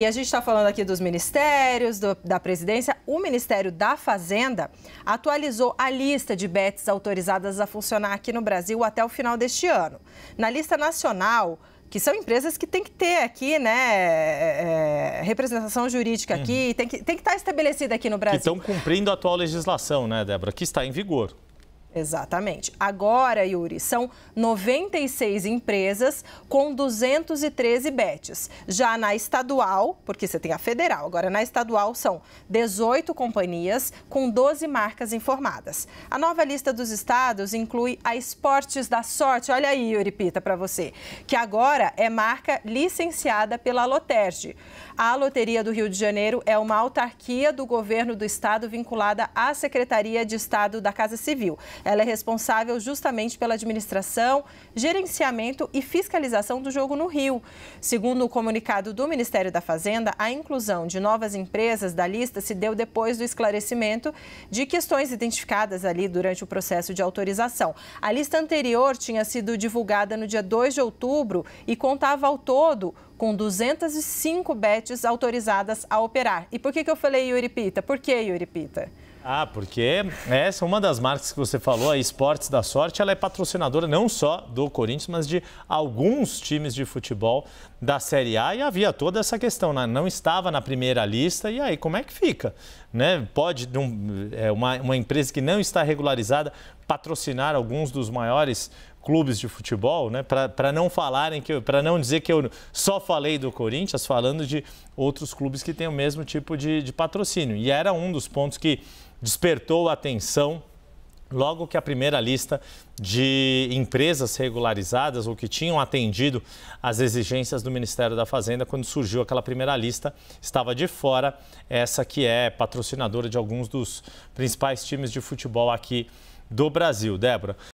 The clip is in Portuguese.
E a gente está falando aqui dos ministérios, do, da presidência. O Ministério da Fazenda atualizou a lista de bets autorizadas a funcionar aqui no Brasil até o final deste ano. Na lista nacional, que são empresas que tem que ter aqui, né, é, representação jurídica aqui, uhum. tem, que, tem que estar tá estabelecida aqui no Brasil. Que estão cumprindo a atual legislação, né, Débora, que está em vigor. Exatamente. Agora, Yuri, são 96 empresas com 213 bets. Já na estadual, porque você tem a federal, agora na estadual são 18 companhias com 12 marcas informadas. A nova lista dos estados inclui a Esportes da Sorte, olha aí, Yuri Pita, para você, que agora é marca licenciada pela Loterge. A Loteria do Rio de Janeiro é uma autarquia do governo do estado vinculada à Secretaria de Estado da Casa Civil. Ela é responsável justamente pela administração, gerenciamento e fiscalização do jogo no Rio. Segundo o comunicado do Ministério da Fazenda, a inclusão de novas empresas da lista se deu depois do esclarecimento de questões identificadas ali durante o processo de autorização. A lista anterior tinha sido divulgada no dia 2 de outubro e contava ao todo com 205 bets autorizadas a operar. E por que, que eu falei Yuri Pita? Por que Yuri Pita? Ah, porque essa é uma das marcas que você falou, a Esportes da Sorte, ela é patrocinadora não só do Corinthians, mas de alguns times de futebol da Série A e havia toda essa questão, né? não estava na primeira lista e aí como é que fica? Né? Pode um, é, uma, uma empresa que não está regularizada patrocinar alguns dos maiores clubes de futebol, né? Para não falarem que para não dizer que eu só falei do Corinthians, falando de outros clubes que têm o mesmo tipo de, de patrocínio. E era um dos pontos que despertou a atenção logo que a primeira lista de empresas regularizadas ou que tinham atendido às exigências do Ministério da Fazenda, quando surgiu aquela primeira lista, estava de fora essa que é patrocinadora de alguns dos principais times de futebol aqui do Brasil. Débora.